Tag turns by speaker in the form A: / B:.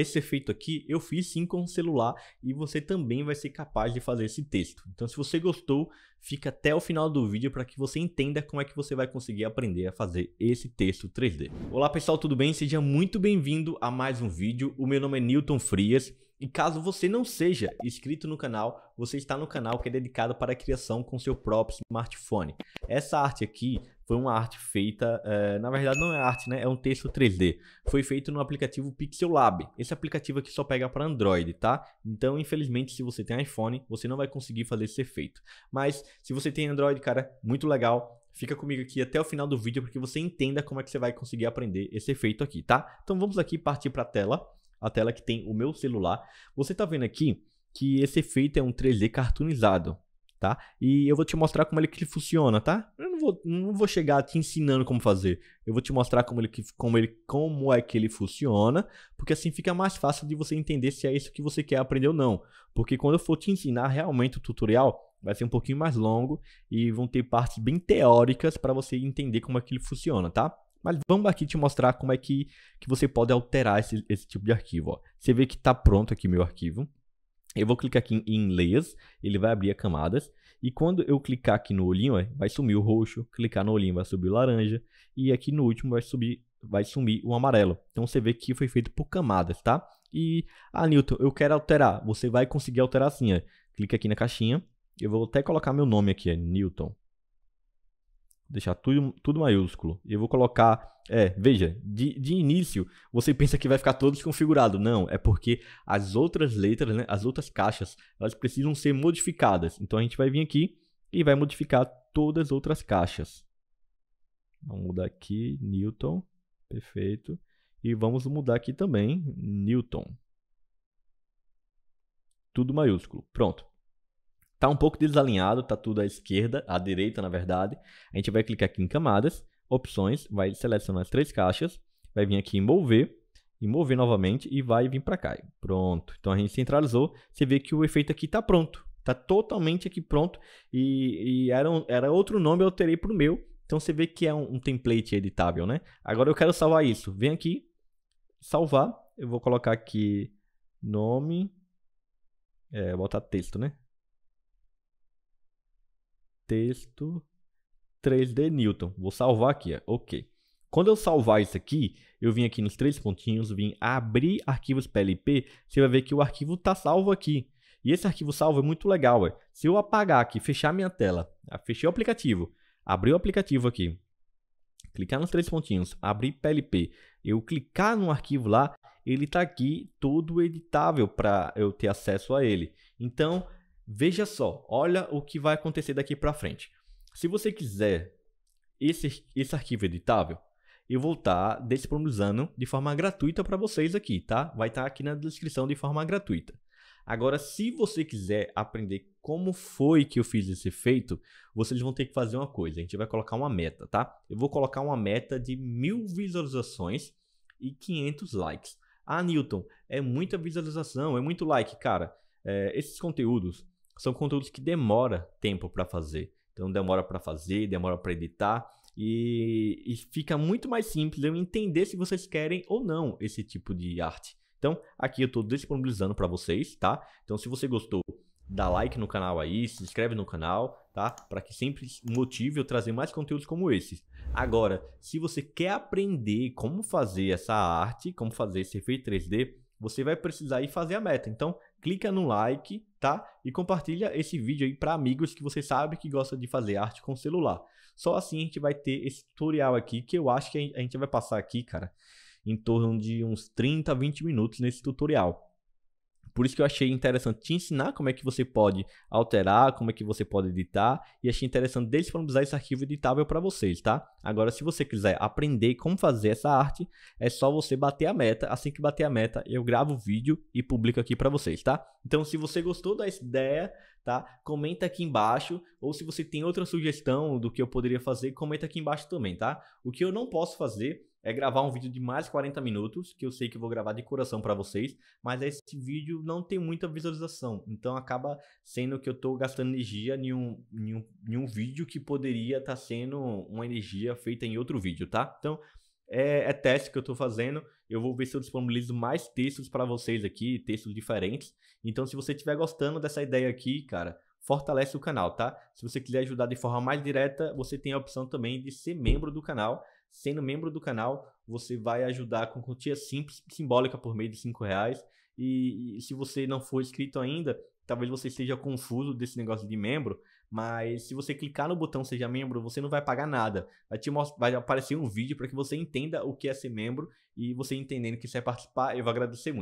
A: Esse efeito aqui eu fiz sim com o celular e você também vai ser capaz de fazer esse texto. Então se você gostou, fica até o final do vídeo para que você entenda como é que você vai conseguir aprender a fazer esse texto 3D. Olá pessoal, tudo bem? Seja muito bem-vindo a mais um vídeo. O meu nome é Newton Frias e caso você não seja inscrito no canal, você está no canal que é dedicado para a criação com seu próprio smartphone. Essa arte aqui foi uma arte feita, é, na verdade não é arte, né? É um texto 3D. Foi feito no aplicativo Pixel Lab. Esse aplicativo aqui só pega para Android, tá? Então, infelizmente, se você tem iPhone, você não vai conseguir fazer esse efeito. Mas se você tem Android, cara, muito legal. Fica comigo aqui até o final do vídeo para que você entenda como é que você vai conseguir aprender esse efeito aqui, tá? Então vamos aqui partir para a tela, a tela que tem o meu celular. Você tá vendo aqui que esse efeito é um 3D cartoonizado tá? E eu vou te mostrar como ele que funciona, tá? Eu não vou, não vou chegar te ensinando como fazer. Eu vou te mostrar como ele, como ele, como é que ele funciona, porque assim fica mais fácil de você entender se é isso que você quer aprender ou não. Porque quando eu for te ensinar realmente o tutorial, vai ser um pouquinho mais longo e vão ter partes bem teóricas para você entender como é que ele funciona, tá? Mas vamos aqui te mostrar como é que, que você pode alterar esse, esse tipo de arquivo. Ó. Você vê que está pronto aqui meu arquivo. Eu vou clicar aqui em Layers, ele vai abrir as camadas. E quando eu clicar aqui no olhinho, ó, vai sumir o roxo, clicar no olhinho vai subir o laranja. E aqui no último vai subir, vai sumir o amarelo. Então você vê que foi feito por camadas, tá? E, ah, Newton, eu quero alterar. Você vai conseguir alterar assim, ó. Clica aqui na caixinha. Eu vou até colocar meu nome aqui, é Newton deixar tudo, tudo maiúsculo. E eu vou colocar. É, veja, de, de início você pensa que vai ficar todo desconfigurado. Não, é porque as outras letras, né, as outras caixas, elas precisam ser modificadas. Então a gente vai vir aqui e vai modificar todas as outras caixas. Vamos mudar aqui, Newton. Perfeito. E vamos mudar aqui também, Newton. Tudo maiúsculo. Pronto. Tá um pouco desalinhado, tá tudo à esquerda, à direita, na verdade. A gente vai clicar aqui em camadas, opções, vai selecionar as três caixas, vai vir aqui em mover, e mover novamente e vai vir para cá. Pronto. Então a gente centralizou, você vê que o efeito aqui tá pronto. Tá totalmente aqui pronto e, e era, um, era outro nome, eu alterei para o meu. Então você vê que é um, um template editável, né? Agora eu quero salvar isso. Vem aqui, salvar. Eu vou colocar aqui nome, é, botar texto, né? texto 3D Newton. Vou salvar aqui, ok. Quando eu salvar isso aqui, eu vim aqui nos três pontinhos, vim abrir arquivos PLP, você vai ver que o arquivo está salvo aqui. E esse arquivo salvo é muito legal, ué. Se eu apagar aqui, fechar minha tela, ah, fechei o aplicativo, abri o aplicativo aqui, clicar nos três pontinhos, abrir PLP, eu clicar no arquivo lá, ele está aqui todo editável para eu ter acesso a ele. Então, Veja só, olha o que vai acontecer daqui para frente. Se você quiser esse, esse arquivo editável, eu vou estar tá disponibilizando de forma gratuita para vocês aqui, tá? Vai estar tá aqui na descrição de forma gratuita. Agora, se você quiser aprender como foi que eu fiz esse efeito, vocês vão ter que fazer uma coisa. A gente vai colocar uma meta, tá? Eu vou colocar uma meta de mil visualizações e 500 likes. Ah, Newton, é muita visualização, é muito like, cara. É, esses conteúdos são conteúdos que demora tempo para fazer. Então demora para fazer, demora para editar e, e fica muito mais simples eu entender se vocês querem ou não esse tipo de arte. Então aqui eu estou disponibilizando para vocês, tá? Então se você gostou, dá like no canal aí, se inscreve no canal, tá? Para que sempre motive eu trazer mais conteúdos como esses. Agora, se você quer aprender como fazer essa arte, como fazer esse efeito 3D, você vai precisar ir fazer a meta. Então, clica no like, tá? E compartilha esse vídeo aí para amigos que você sabe que gosta de fazer arte com celular. Só assim a gente vai ter esse tutorial aqui que eu acho que a gente vai passar aqui, cara, em torno de uns 30 20 minutos nesse tutorial. Por isso que eu achei interessante te ensinar como é que você pode alterar, como é que você pode editar, e achei interessante disponibilizar esse arquivo editável para vocês, tá? Agora, se você quiser aprender como fazer essa arte, é só você bater a meta. Assim que bater a meta, eu gravo o vídeo e publico aqui para vocês, tá? Então, se você gostou da ideia, tá? Comenta aqui embaixo, ou se você tem outra sugestão do que eu poderia fazer, comenta aqui embaixo também, tá? O que eu não posso fazer é gravar um vídeo de mais 40 minutos, que eu sei que eu vou gravar de coração para vocês, mas esse vídeo não tem muita visualização, então acaba sendo que eu estou gastando energia em um, em um, em um vídeo que poderia estar tá sendo uma energia feita em outro vídeo, tá? Então, é, é teste que eu estou fazendo, eu vou ver se eu disponibilizo mais textos para vocês aqui, textos diferentes, então se você estiver gostando dessa ideia aqui, cara, fortalece o canal, tá? Se você quiser ajudar de forma mais direta, você tem a opção também de ser membro do canal, Sendo membro do canal, você vai ajudar com quantia simples, simbólica por meio de cinco reais. E, e se você não for inscrito ainda, talvez você esteja confuso desse negócio de membro, mas se você clicar no botão seja membro, você não vai pagar nada. Vai te mostrar, vai aparecer um vídeo para que você entenda o que é ser membro e você entendendo que você vai é participar, eu vou agradecer muito.